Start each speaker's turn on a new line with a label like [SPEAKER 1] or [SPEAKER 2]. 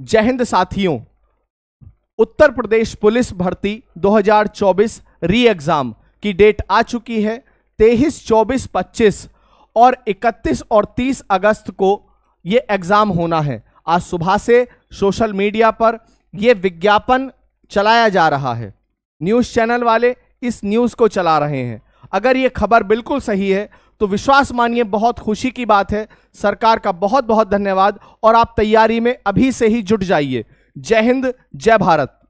[SPEAKER 1] जय हिंद साथियों उत्तर प्रदेश पुलिस भर्ती 2024 री एग्जाम की डेट आ चुकी है तेईस चौबीस पच्चीस और 31 और 30 अगस्त को ये एग्ज़ाम होना है आज सुबह से सोशल मीडिया पर यह विज्ञापन चलाया जा रहा है न्यूज़ चैनल वाले इस न्यूज़ को चला रहे हैं अगर ये खबर बिल्कुल सही है तो विश्वास मानिए बहुत खुशी की बात है सरकार का बहुत बहुत धन्यवाद और आप तैयारी में अभी से ही जुट जाइए जय हिंद जय भारत